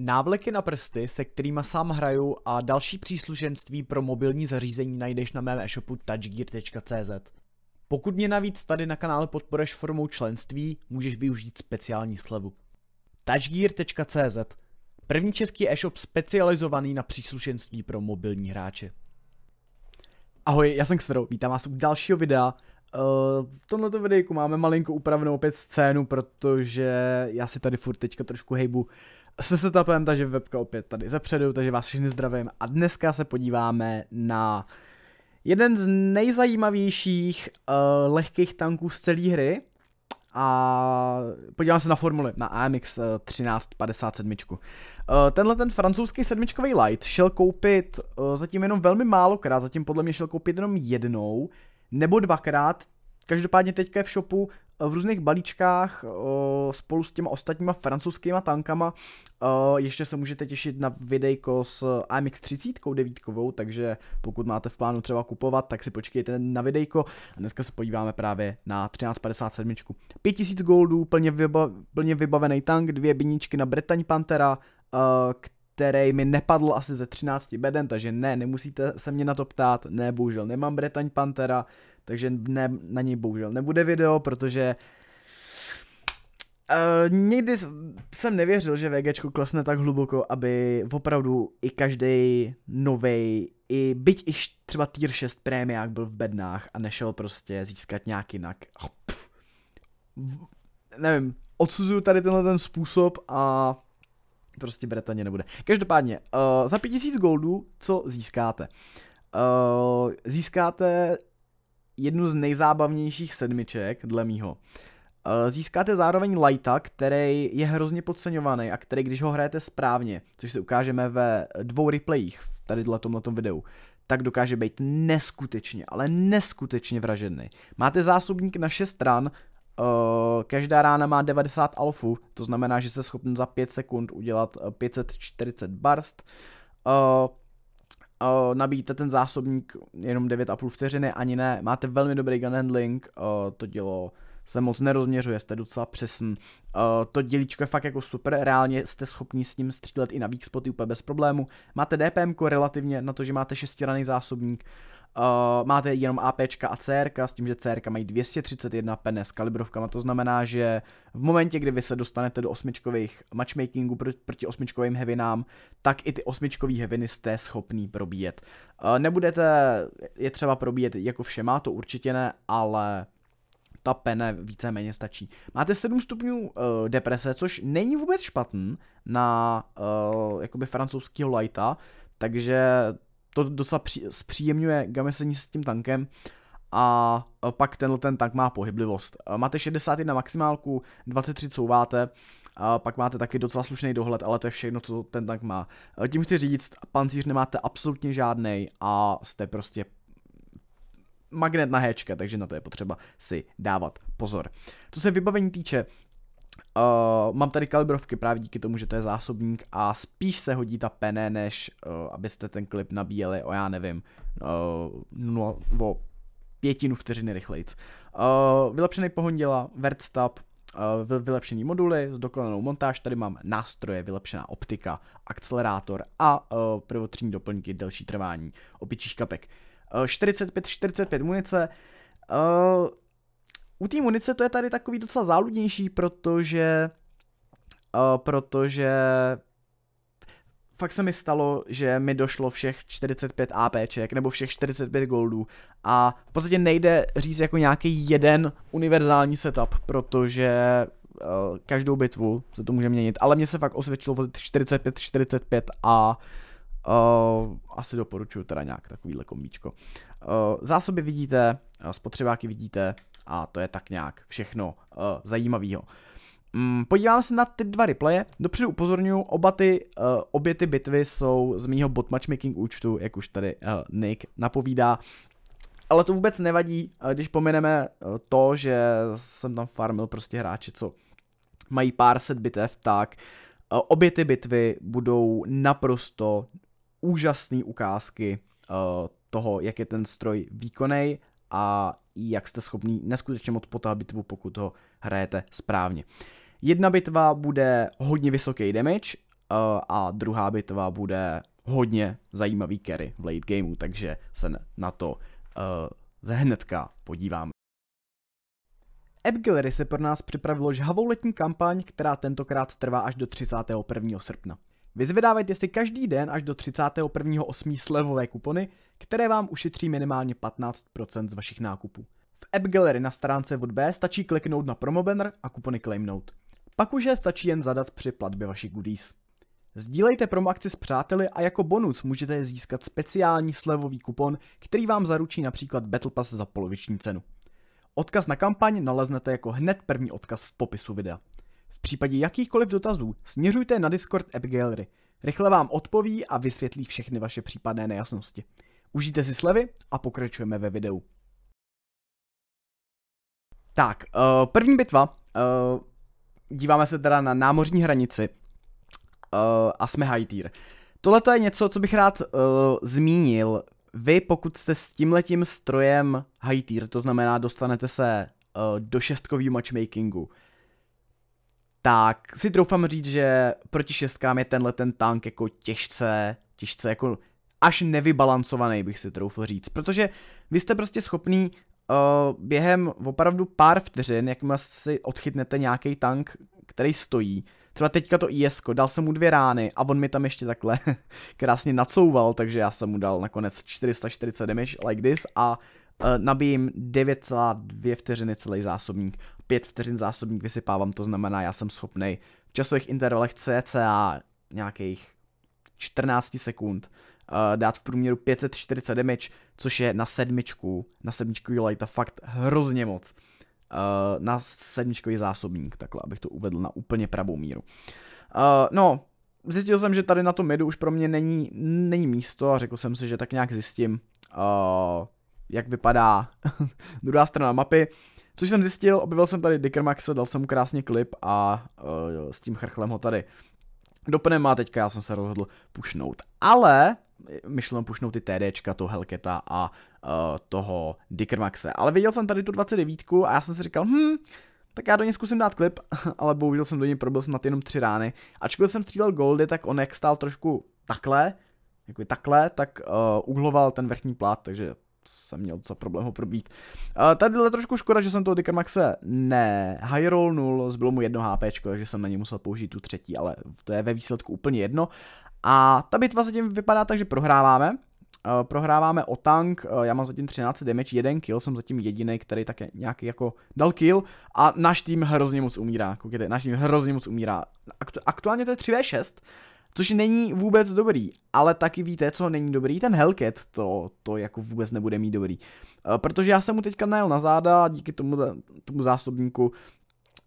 Návleky na prsty, se kterými sám hraju a další příslušenství pro mobilní zařízení najdeš na mém e-shopu touchgear.cz. Pokud mě navíc tady na kanále podporeš formou členství, můžeš využít speciální slevu. touchgear.cz První český e-shop specializovaný na příslušenství pro mobilní hráče. Ahoj, já jsem Xtero, vítám vás u dalšího videa. Eh, v tomto videjku máme malinko upravenou opět scénu, protože já si tady furt teďka trošku hejbu se setupem, takže webka opět tady zepředu, takže vás všichni zdravím a dneska se podíváme na jeden z nejzajímavějších uh, lehkých tanků z celé hry a podíváme se na formuli, na AMX 1357. Uh, tenhle ten francouzský sedmičkový light šel koupit uh, zatím jenom velmi málokrát, zatím podle mě šel koupit jenom jednou nebo dvakrát, každopádně teďka je v shopu v různých balíčkách eh, spolu s těma ostatníma francouzskýma tankama. Eh, ještě se můžete těšit na videjko s AMX 30 devítkovou, takže pokud máte v plánu třeba kupovat, tak si počkejte na videjko. A dneska se podíváme právě na 1357. 5000 goldů, plně, vyba, plně vybavený tank, dvě biničky na Bretaň Pantera, eh, který mi nepadl asi ze 13 beden, takže ne, nemusíte se mě na to ptát, ne, bohužel nemám Bretaň Pantera, takže ne, na něj bohužel nebude video, protože Uh, eh, nikdy jsem nevěřil, že VG klesne tak hluboko, aby opravdu i každý novej, i byť i třeba tier 6 prémiák byl v bednách a nešel prostě získat nějak jinak. Oh, Nevím, odsuzuju tady tenhle ten způsob a prostě Bretaně nebude. Každopádně, uh, za 5000 goldů, co získáte? Uh, získáte jednu z nejzábavnějších sedmiček, dle mýho. Eh, získáte zároveň lighta, který je hrozně podceňovaný a který, když ho hrajete správně, což se ukážeme ve dvou replayích v tady tomhle videu, tak dokáže být neskutečně, ale neskutečně vražedný. Máte zásobník na 6 stran, eh, každá rána má 90 alfu, to znamená, že jste schopni za 5 sekund udělat 540 eh, barst uh, nabíjíte ten zásobník jenom 9,5 vteřiny, ani ne, máte velmi dobrý gun handling, uh, to dělo se moc nerozměřuje, jste docela přesný. Uh, to dělíčko je fakt jako super, reálně jste schopni s ním střílet i na weak spoty úplně bez problému. Máte DPM relativně na to, že máte šestiraný zásobník. Uh, Uh, máte jenom APčka a CRka s tím, že CRka mají 231 pene s kalibrovkama, to znamená, že v momentě, kdy vy se dostanete do osmičkových matchmakingů pr- proti osmičkovým hevinám, tak i ty osmičkový heviny jste schopný probíjet. Uh, nebudete je třeba probíjet jako všema, to určitě ne, ale ta pene víceméně stačí. Máte 7 stupňů uh, deprese, což není vůbec špatný na uh, jakoby francouzského lighta, takže to docela zpříjemňuje gamesení s tím tankem a e, pak tenhle ten tank má pohyblivost. E, máte 61 maximálku, 23 couváte, a pak máte taky docela slušný dohled, ale to je všechno, co ten tank má. E, tím chci říct, pancíř nemáte absolutně žádný a jste prostě magnet na Hčka, takže na to je potřeba si dávat pozor. Co se vybavení týče, Uh, mám tady kalibrovky právě díky tomu, že to je zásobník a spíš se hodí ta pene, než uh, abyste ten klip nabíjeli o já nevím, uh, no, o pětinu vteřiny rychlejc. Uh, vylepšený pohon děla, vertstab, uh, vylepšený moduly, zdokonalou montáž, tady mám nástroje, vylepšená optika, akcelerátor a uh, prvotřní doplňky, delší trvání, opičích kapek. Uh, 45-45 munice, uh, u té munice to je tady takový docela záludnější, protože uh, protože fakt se mi stalo, že mi došlo všech 45 APček nebo všech 45 goldů a v podstatě nejde říct jako nějaký jeden univerzální setup, protože uh, každou bitvu se to může měnit, ale mně se fakt osvědčilo 45, 45 a Uh, asi doporučuju teda nějak takovýhle kombíčko. Uh, zásoby vidíte, uh, spotřebáky vidíte, a to je tak nějak všechno uh, eh, zajímavého. Mm, podívám se na ty dva replaye. Dopředu upozorňuji, oba ty, uh, obě ty bitvy jsou z mýho bot matchmaking účtu, jak už tady uh, Nick napovídá. Ale to vůbec nevadí, když pomineme to, že jsem tam farmil prostě hráče, co mají pár set bitev, tak obě ty bitvy budou naprosto úžasné ukázky toho, jak je ten stroj výkonej a jak jste schopný neskutečně moc po bitvu, pokud ho hrajete správně. Jedna bitva bude hodně vysoký damage eh, a druhá bitva bude hodně zajímavý carry v late gameu, takže se na to uh, hnedka podíváme. App se pro nás připravilo žhavou letní kampaň, která tentokrát trvá až do 31. srpna. Vyzvedávajte si každý den až do 31.8. slevové kupony, které vám ušetří minimálně 15% z vašich nákupů. V App Gallery na stránce vodb stačí kliknout na Promobanner a kupony claimnout. Pak už je stačí jen zadat při platbě vašich goodies. Sdílejte promo akci s přáteli a jako bonus můžete získat speciální slevový kupon, který vám zaručí například Battle Pass za poloviční cenu. Odkaz na kampaň naleznete jako hned první odkaz v popisu videa. V případě jakýchkoliv dotazů směřujte na Discord App Gallery. Rychle vám odpoví a vysvětlí všechny vaše případné nejasnosti. Užijte si slevy a pokračujeme ve videu. Tak, uh, první bitva. Uh, díváme se teda na námořní hranici uh, a jsme high tier. Tohle je něco, co bych rád uh, zmínil. Vy, pokud jste s tímhletím strojem high tier, to znamená dostanete se uh, do šestkový matchmakingu, tak si troufám říct, že proti šestkám je tenhle ten tank jako těžce, těžce jako až nevybalancovaný bych si troufl říct, protože vy jste prostě schopný uh, během opravdu pár vteřin, jakmile si odchytnete nějaký tank, který stojí, třeba teďka to IS, dal jsem mu dvě rány a on mi tam ještě takhle krásně nacouval, takže já jsem mu dal nakonec 440 damage like this a uh, nabijím 9,2 vteřiny celý zásobník 5 vteřin zásobník vysypávám, to znamená, já jsem schopný v časových intervalech cca nějakých 14 sekund uh, dát v průměru 540 damage, což je na sedmičku, na sedmičku Lighta fakt hrozně moc. Uh, na sedmičkový zásobník, takhle abych to uvedl na úplně pravou míru. Uh, no, zjistil jsem, že tady na tom medu už pro mě není, není místo a řekl jsem si, že tak nějak zjistím, uh, jak vypadá druhá strana mapy. Což jsem zjistil, objevil jsem tady Dickermaxe, dal jsem mu krásně klip a uh, s tím chrchlem ho tady dopnem a teďka, já jsem se rozhodl pušnout. Ale myšlím pušnout ty TDčka, to Helketa a uh, toho Dickermaxe. Ale viděl jsem tady tu 29 a já jsem si říkal, hm, tak já do něj zkusím dát klip, ale bohužel jsem do něj probil snad jenom tři rány. Ačkoliv jsem střílel goldy, tak on jak stál trošku takhle, jako takhle, tak uh, uhloval ten vrchní plát, takže jsem měl docela problém ho probít. Uh, tady je trošku škoda, že jsem toho Dicker Maxe ne high Roll 0, zbylo mu jedno HP, takže jsem na ně musel použít tu třetí, ale to je ve výsledku úplně jedno. A ta bitva zatím vypadá tak, že prohráváme. Uh, prohráváme o tank, uh, já mám zatím 13 damage, jeden kill, jsem zatím jediný, který také nějaký jako dal kill a náš tým hrozně moc umírá, koukejte, náš tým hrozně moc umírá. Aktu- aktuálně to je 3v6, Což není vůbec dobrý, ale taky víte, co není dobrý, ten Hellcat to, to jako vůbec nebude mít dobrý. Eh, protože já jsem mu teďka najel na záda a díky tomu, tomu zásobníku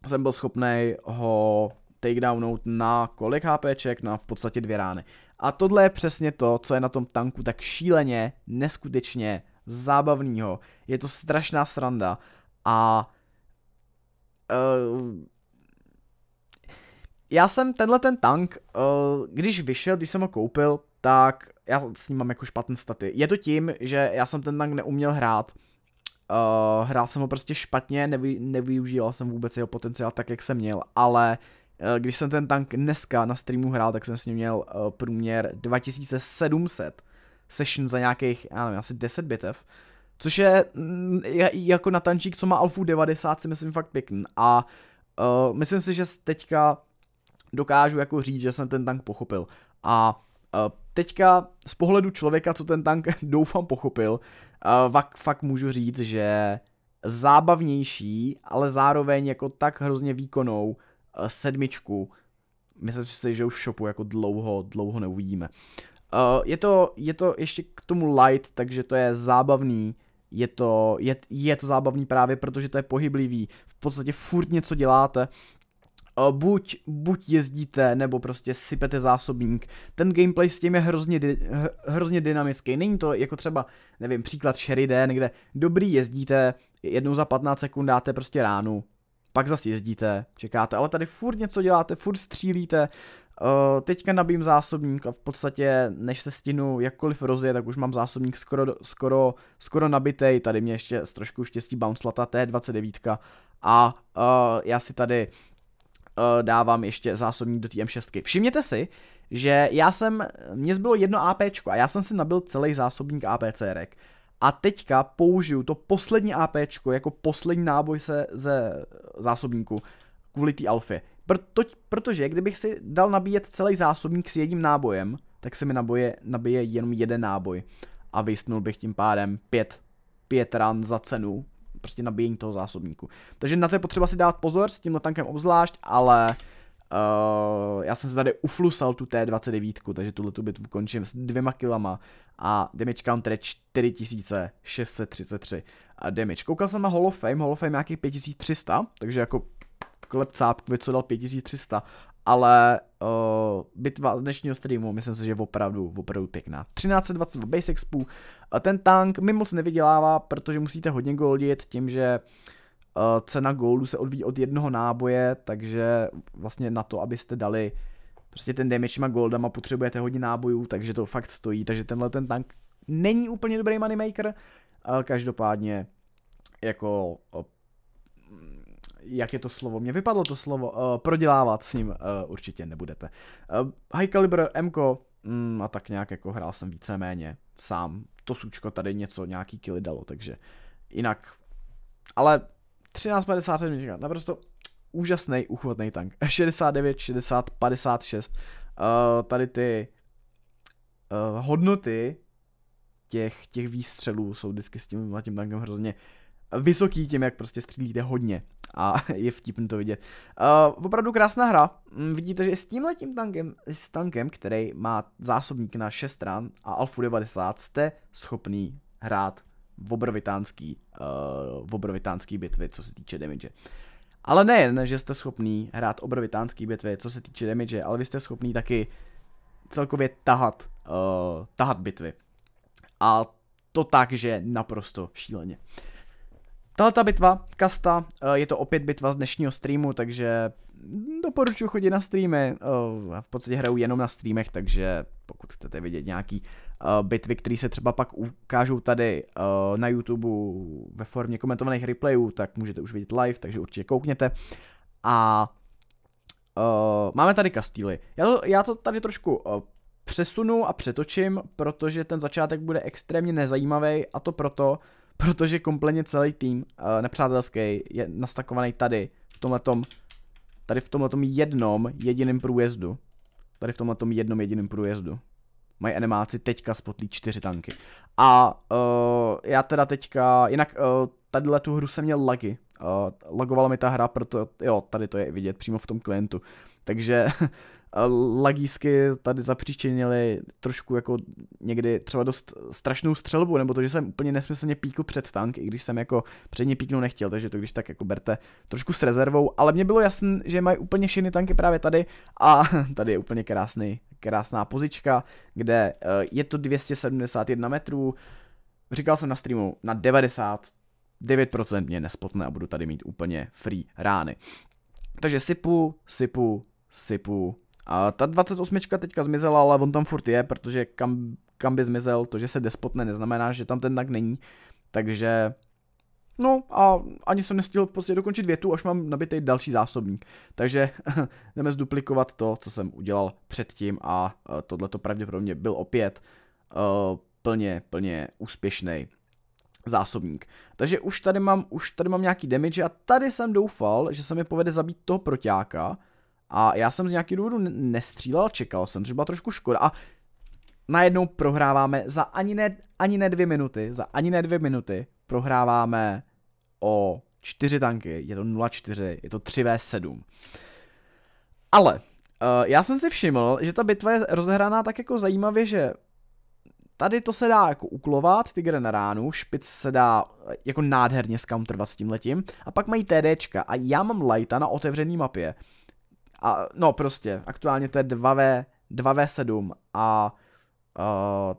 jsem byl schopný ho takedownout na kolik HPček, na v podstatě dvě rány. A tohle je přesně to, co je na tom tanku tak šíleně, neskutečně zábavného. Je to strašná sranda a uh, já jsem tenhle ten tank, uh, když vyšel, když jsem ho koupil, tak já s ním mám jako špatné staty. Je to tím, že já jsem ten tank neuměl hrát. Uh, hrál jsem ho prostě špatně, nevy, nevyužíval jsem vůbec jeho potenciál tak, jak jsem měl, ale uh, když jsem ten tank dneska na streamu hrál, tak jsem s ním měl uh, průměr 2700 session za nějakých, já nevím, asi 10 bitev, což mm, je jako na tančík, co má Alfu 90, si myslím fakt pěkný a uh, myslím si, že teďka dokážu jako říct, že jsem ten tank pochopil. A teďka z pohledu člověka, co ten tank doufám pochopil, fakt, fakt můžu říct, že zábavnější, ale zároveň jako tak hrozně výkonnou sedmičku, myslím si, že už v shopu jako dlouho, dlouho neuvidíme. Je to, je to ještě k tomu light, takže to je zábavný, je to, je, je to zábavný právě, protože to je pohyblivý, v podstatě furt něco děláte, Eh, buď, buď jezdíte, nebo prostě sypete zásobník. Ten gameplay s tím je hrozně, dy, hrozně dynamický. Není to jako třeba, nevím, příklad Sheridan, kde dobrý jezdíte, jednou za 15 sekund dáte prostě ránu, pak zase jezdíte, čekáte, ale tady furt něco děláte, furt střílíte, Uh, teďka nabím zásobník a v podstatě, než se stinu jakkoliv rozjet, tak už mám zásobník skoro, skoro, skoro nabitý. Tady mě ještě s trošku štěstí ta T29 a uh, já si tady Eh, dávám ještě zásobník do té M6. Všimněte si, že já jsem, mě zbylo jedno APčko a já jsem si nabil celý zásobník APCRek. A teďka použiju to poslední APčko jako poslední náboj se ze zásobníku kvůli té alfy. Proto, protože kdybych si dal nabíjet celý zásobník s jedním nábojem, tak se mi naboje, nabije jenom jeden náboj. A vysnul bych tím pádem pět, pět ran za cenu prostě nabíjení toho zásobníku. Takže na to je potřeba si dát pozor s tímhle tankem obzvlášť, ale Uh, já jsem se tady uflusal tu T29, takže tuhle tu bitvu končím s dvěma kilama a damage counter je 4633 damage. Koukal jsem na Hall of Fame, Hall of Fame nějakých 5300, takže jako klepcápkvi, co dal 5300 ale uh, bitva z dnešního streamu, myslím si, že je opravdu, opravdu pěkná. v base expu, ten tank mi moc nevydělává, protože musíte hodně goldit tím, že uh, cena goldu se odvíjí od jednoho náboje, takže vlastně na to, abyste dali prostě ten damage má goldama, potřebujete hodně nábojů, takže to fakt stojí, takže tenhle ten tank není úplně dobrý moneymaker, uh, každopádně jako eh, jak je to slovo, mě vypadlo to slovo, uh, prodělávat s ním uh, určitě nebudete. Uh, High Caliber, MK, mm, a tak nějak jako hrál jsem víceméně sám. To sučko tady něco, nějaký kily dalo, takže jinak. Ale 1357, naprosto úžasný, uchvatný tank. 69, 60, 56. Uh, tady ty uh, hodnoty těch, těch výstřelů jsou vždycky s tím, tím tankem hrozně vysoký tím, jak prostě střílíte hodně a je vtipný to vidět. Uh, opravdu krásná hra, mm, vidíte, že s tímhletím tankem, s tankem, který má zásobník na 6 stran a Alfu 90 jste schopný hrát v obrovitánský, uh, v obrovitánský bitvy, co se týče damage. Ale nejen, že jste schopný hrát obrovitánský bitvy, co se týče damage, ale vy jste schopný taky celkově tahat, uh, tahat bitvy. A to tak, že naprosto šíleně. Uh, Tahle ta bitva, Kasta, eh, je to opět bitva z dnešního streamu, takže doporučuji chodit na streamy. Eh, v podstatě hraju jenom na streamech, takže pokud chcete vidět nějaký eh, bitvy, které se třeba pak ukážou tady na YouTube ve formě komentovaných replayů, tak můžete už vidět live, takže určitě koukněte. A máme tady Kastýly. Já to, já to tady trošku přesunu a přetočím, protože ten začátek bude extrémně nezajímavý a to proto, protože kompletně celý tým uh, nepřátelský je nastakovaný tady, v tomhletom, tady v tomhletom jednom jediném průjezdu. Tady v tomhletom jednom jediném průjezdu. Mají animáci teďka spotlí čtyři tanky. A uh, já teda teďka, jinak uh, tadyhle tu hru jsem měl lagy. Uh, lagovala mi ta hra, proto, jo, tady to je vidět přímo v tom klientu. Takže lagísky tady zapříčinili trošku jako někdy třeba dost strašnou střelbu, nebo to, že jsem úplně nesmyslně píkl před tank, i když jsem jako před ně píknout nechtěl, takže to když tak jako berte trošku s rezervou, ale mě bylo jasné, že mají úplně všechny tanky právě tady a tady je úplně krásný, krásná pozička, kde eh, je to 271 metrů, říkal jsem na streamu, na 90 9% mě nespotne a budu tady mít úplně free rány. Takže sypu, sypu, sypu. A ta 28 teďka zmizela, ale on tam furt je, protože kam, kam by zmizel, to, že se despotne, neznamená, že tam ten nak není. Takže No a ani jsem nestihl prostě dokončit větu, až mám nabitý další zásobník. Takže jdeme zduplikovat to, co jsem udělal předtím a e, tohle to pravděpodobně byl opět uh, plně, plně úspěšný zásobník. Takže už tady mám, už tady mám nějaký damage a tady jsem doufal, že se mi povede zabít toho protiáka. A já jsem z nějakého důvodu nestřílel, čekal jsem, třeba trošku škoda. A najednou prohráváme za ani ne, ani ne dvě minuty, za ani ne dvě minuty prohráváme o čtyři tanky, je to 0-4, je to 3v7. Ale uh, já jsem si všiml, že ta bitva je rozehraná tak jako zajímavě, že tady to se dá jako uklovat, ty na ránu, špic se dá eh, jako nádherně scounterovat s tím letím a pak mají TDčka a já mám lighta na otevřený mapě a, no prostě, aktuálně to je 2v, 2v7 a uh,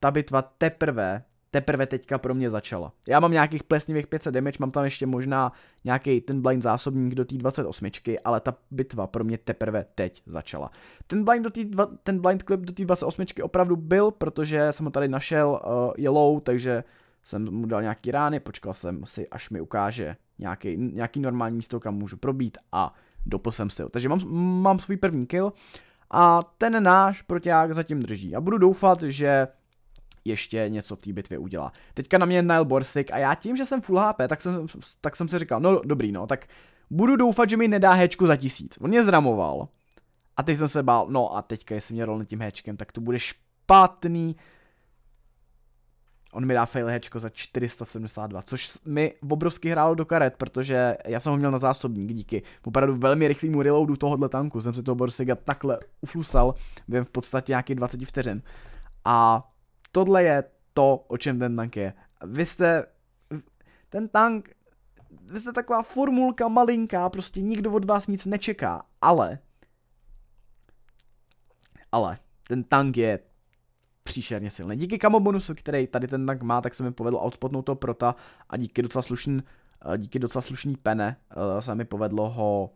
ta bitva teprve, teprve teďka pro mě začala. Já mám nějakých plesnivých 500 damage, mám tam ještě možná nějaký ten blind zásobník do té 28, ale ta bitva pro mě teprve teď začala. Ten blind, do tý ten blind clip do té 28 opravdu byl, protože jsem ho tady našel uh, yellow, takže jsem mu dal nějaký rány, počkal jsem si, až mi ukáže nějaký, nějaký normální místo, kam můžu probít a dopl jsem si ho. Takže mám, mám svůj první kill a ten náš protiák zatím drží. A budu doufat, že ještě něco v té bitvě udělá. Teďka na mě Nile Borsik a já tím, že jsem full HP, tak jsem, tak jsem si říkal, no dobrý no, tak budu doufat, že mi nedá hečku za tisíc. On mě zramoval a teď jsem se bál, no a teďka jestli mě rolne tím hečkem, tak to bude špatný, on mi dá failhečko za 472, což mi obrovsky hrálo do karet, protože já jsem ho měl na zásobník díky opravdu velmi rychlému reloadu tohohle tanku, jsem si toho Borsiga takhle uflusal Vím v podstatě nějaký 20 vteřin. A tohle je to, o čem ten tank je. Vy jste, ten tank, vy jste taková formulka malinká, prostě nikdo od vás nic nečeká, ale, ale, ten tank je příšerně silný. Díky kamo bonusu, který tady ten tank má, tak se mi povedlo outspotnout toho prota a díky docela slušný, eh, díky docela slušný pene eh, se mi povedlo ho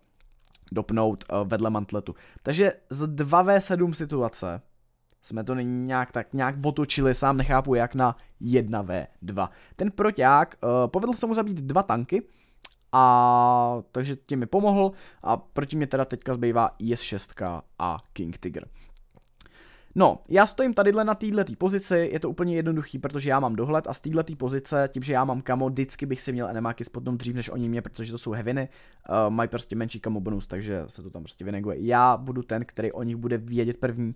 dopnout eh, vedle mantletu. Takže z 2v7 situace jsme to nějak tak nějak otočili, sám nechápu jak na 1v2. Ten proťák, povedl se mu zabít dva tanky, a takže tím mi pomohl a proti mě teda teďka zbývá IS-6 a King Tiger. No, já stojím tadyhle na této pozici, je to úplně jednoduchý, protože já mám dohled a z této pozice, tím, že já mám kamo, vždycky bych si měl enemáky spodnout dřív než oni mě, protože to jsou heviny, uh, mají prostě menší kamo bonus, takže se to tam prostě vyneguje. Já budu ten, který o nich bude vědět první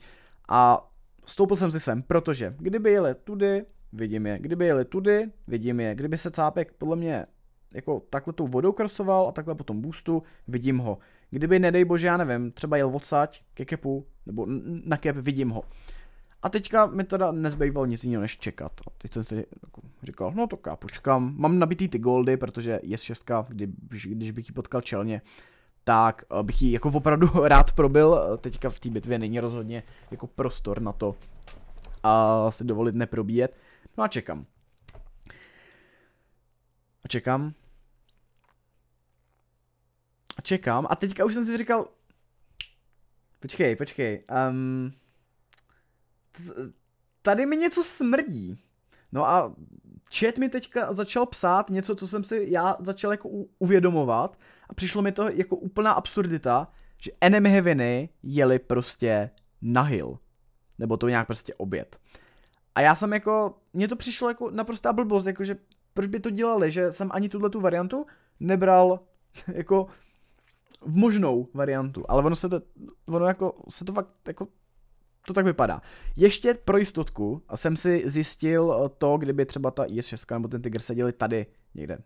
a stoupil jsem si sem, protože kdyby jeli tudy, vidím je, kdyby jeli tudy, vidím je, kdyby se cápek podle mě jako takhle tou vodou krosoval a takhle po tom boostu, vidím ho. Kdyby, nedej bože, já nevím, třeba jel odsaď ke kepu, nebo na kep, vidím ho. A teďka mi teda nezbývalo nic jiného než čekat. A teď jsem tedy jako říkal, no to já počkám. Mám nabitý ty goldy, protože je šestka. když, když bych ji potkal čelně, tak eh, bych ji jako opravdu rád probil. Teďka v té bitvě není rozhodně jako prostor na to a eh, si dovolit neprobíjet. No a čekám. A čekám. A čekám. A teďka už jsem si říkal... Počkej, počkej. Um, tady mi něco smrdí. No a chat mi teďka začal psát něco, co jsem si já začal jako uvědomovat a přišlo mi to jako úplná absurdita, že enemy heaveny jeli prostě nahil. Nebo to nějak prostě oběd. A já jsem jako, mně to přišlo jako naprostá blbost, jakože proč by to dělali, že jsem ani tuhle tu variantu nebral jako v možnou variantu, ale ono se to, ono jako, se to fakt jako to tak vypadá. Ještě pro jistotku jsem si zjistil eh, to, kdyby třeba ta IS-6 nebo ten Tiger seděli tady někde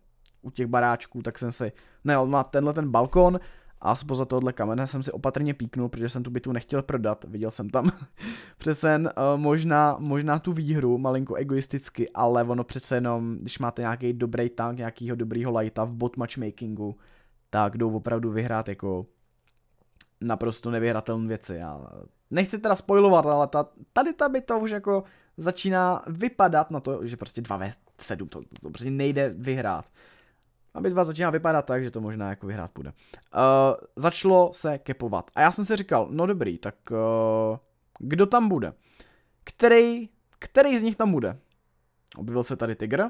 u těch baráčků, tak jsem si, ne, on má tenhle ten balkon, a spoza tohohle kamene jsem si opatrně píknul, protože jsem tu bytu nechtěl prodat, viděl jsem tam přece jen eh, možná, možná tu výhru, malinko egoisticky, ale ono přece jenom, když máte nějaký dobrý tank, nějakýho dobrýho lighta v bot matchmakingu, tak jdou opravdu vyhrát jako naprosto nevyhratelné věci. Já nechci teda spoilovat, ale ta, tady ta byta už jako začíná vypadat na to, že prostě 2v7 to, to prostě nejde vyhrát. A bitva začíná vypadat tak, že to možná jako vyhrát půjde. Uh, začalo se kepovat. A já jsem si říkal, no dobrý, tak uh, kdo tam bude? Který, který z nich tam bude? Objevil se tady Tigr,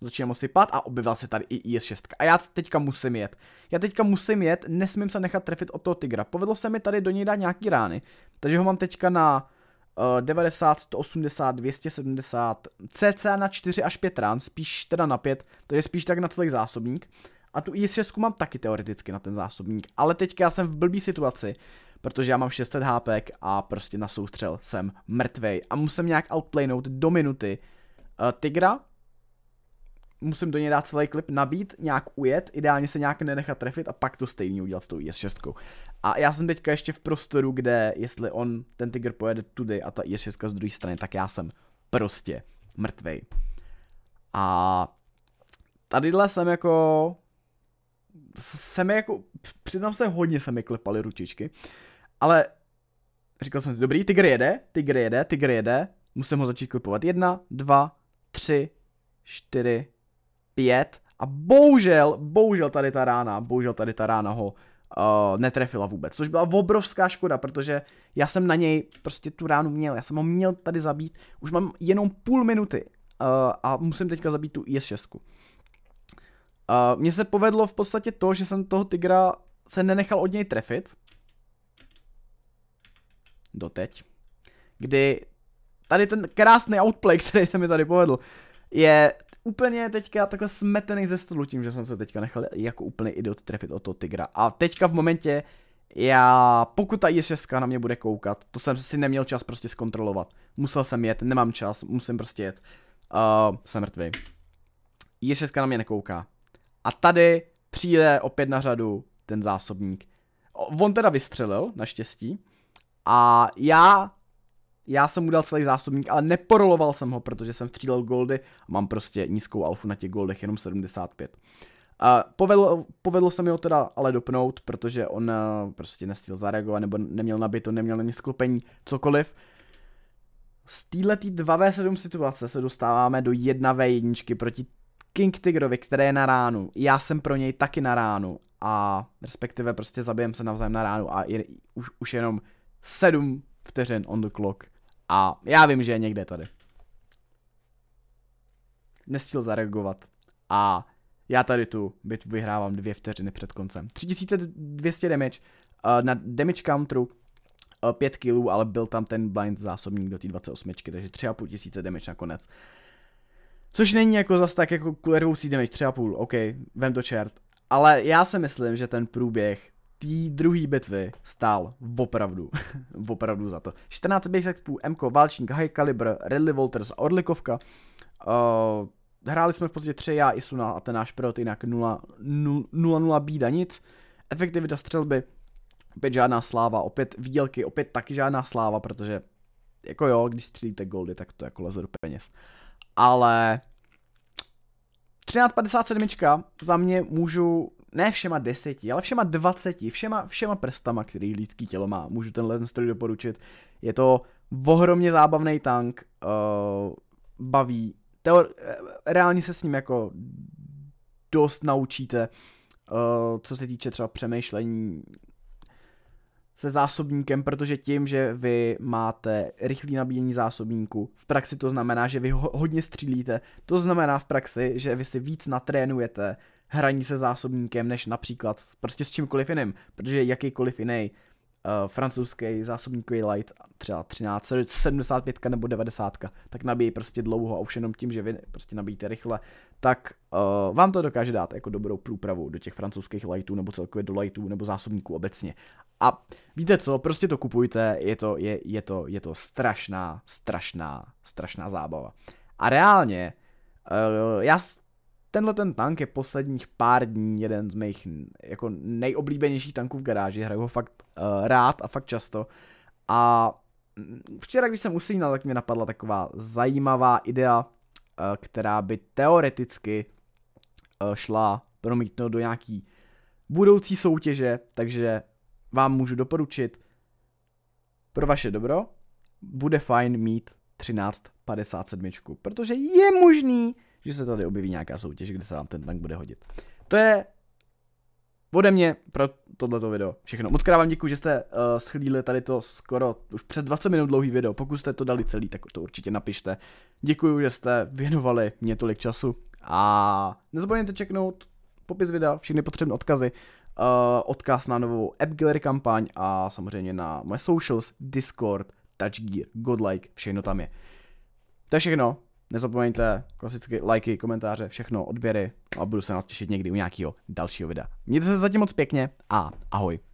začínám osypat a objevil se tady i IS-6. A já teďka musím jet. Já teďka musím jet, nesmím se nechat trefit od toho Tigra. Povedlo se mi tady do něj dát nějaký rány, takže ho mám teďka na 90, 180, 270, CC na 4 až 5 rán, spíš teda na 5, to je spíš tak na celý zásobník. A tu IS-6 mám taky teoreticky na ten zásobník, ale teďka já jsem v blbý situaci, protože já mám 600 HP a prostě na soustřel jsem mrtvej a musím nějak outplaynout do minuty uh, Tigra, musím do něj dát celý klip, nabít, nějak ujet, ideálně se nějak nenechat trefit a pak to stejný udělat s tou IS-6. A já jsem teďka ještě v prostoru, kde jestli on, ten tiger pojede tudy a ta I6 z druhé strany, tak já jsem prostě mrtvej. A tadyhle jsem jako... Se mi jako... Přiznám se, hodně se mi klepaly ručičky. Ale říkal jsem si, dobrý, tygr jede, tygr jede, tygr jede. Musím ho začít klipovat. Jedna, dva, tři, čtyři, pět. A bohužel, bohužel tady ta rána, bohužel tady ta rána ho uh, netrefila vůbec, což byla obrovská škoda, protože já jsem na něj prostě tu ránu měl, já jsem ho měl tady zabít, už mám jenom půl minuty uh, a musím teďka zabít tu IS-6. Uh, eh, Mně se povedlo v podstatě to, že jsem toho tygra se nenechal od něj trefit. Doteď. Kdy tady ten krásný outplay, který se mi tady povedl, je úplně teďka takhle smetený ze stolu tím, že jsem se teďka nechal jako úplný idiot trefit o toho tygra. A teďka v momentě, já, pokud ta is 6 na mě bude koukat, to jsem si neměl čas prostě zkontrolovat. Musel jsem jet, nemám čas, musím prostě jet. Uh, jsem mrtvý. is 6 na mě nekouká. A tady přijde opět na řadu ten zásobník. On teda vystřelil, naštěstí. A já já jsem mu dal celý zásobník, ale neporoloval jsem ho, protože jsem střílel goldy a mám prostě nízkou alfu na těch goldech, jenom 75. A povedlo, povedlo se mi ho teda ale dopnout, protože on eh, prostě nestihl zareagovat, nebo neměl nabito, neměl ani sklopení, cokoliv. Z této 2v7 situace se dostáváme do 1v1 proti King Tigrovi, který je na ránu. Já jsem pro něj taky na ránu a respektive prostě zabijem se navzájem na ránu a je, už, už jenom 7 vteřin on the clock a já vím, že je někde tady. Nestihl zareagovat. A já tady tu bitvu vyhrávám dvě vteřiny před koncem. 3200 damage uh, na damage counteru. 5 eh, killů, ale byl tam ten blind zásobník do té 28, takže 3,5 tisíce damage nakonec. Což není jako zas tak jako kulervoucí damage, 3,5, ok, vem to čert. Ale já si myslím, že ten průběh té druhé bitvy stál opravdu, opravdu za to. 14 expů, MK, Válčník, High Caliber, Ridley Walters a Orlikovka. Uh, hráli jsme v podstatě 3 já, i Suna a ten náš prot, jinak 0-0 bída nic. Efektivita střelby, opět žádná sláva, opět výdělky, opět taky žádná sláva, protože jako jo, když střílíte goldy, tak to jako leze do peněz. Ale 13.57 za mě můžu ne všema deseti, ale všema dvaceti, všema, všema prstama, který lidský tělo má. Můžu tenhle ten stroj doporučit. Je to ohromně zábavný tank, uh, baví. Teor- eh, reálně se s ním jako dost naučíte, uh, co se týče třeba přemýšlení se zásobníkem, protože tím, že vy máte rychlý nabíjení zásobníku, v praxi to znamená, že vy ho hodně střílíte, to znamená v praxi, že vy si víc natrénujete hraní se zásobníkem, než například prostě s čímkoliv jiným, protože jakýkoliv jiný uh, francouzský zásobníkový light, třeba 13, 75 nebo 90, tak nabíjí prostě dlouho a už jenom tím, že vy prostě nabíjíte rychle, tak uh, vám to dokáže dát jako dobrou průpravu do těch francouzských lightů nebo celkově do lightů nebo zásobníků obecně. A víte co, prostě to kupujte, je to, je, je to, je to strašná, strašná, strašná zábava. A reálně, uh, já tenhle ten tank je posledních pár dní jeden z mých jako nejoblíbenějších tanků v garáži, hraju ho fakt uh, rád a fakt často. A včera, když jsem usínal, tak mě napadla taková zajímavá idea, uh, která by teoreticky uh, šla promítnout do nějaký budoucí soutěže, takže vám můžu doporučit pro vaše dobro, bude fajn mít 1357, protože je možný, že se tady objeví nějaká soutěž, kde se vám ten tank bude hodit. To je ode mě pro tohleto video všechno. Moc krát vám děkuji, že jste uh, schlídli tady to skoro už před 20 minut dlouhý video. Pokud jste to dali celý, tak to určitě napište. Děkuji, že jste věnovali mě tolik času a nezapomeňte čeknout popis videa, všechny potřebné odkazy, uh, odkaz na novou App Gallery kampaň a samozřejmě na moje socials, Discord, Touchgear, Godlike, všechno tam je. To je všechno, Nezapomeňte klasicky lajky, komentáře, všechno, odběry a budu se nás těšit někdy u nějakého dalšího videa. Mějte se zatím moc pěkně a ahoj.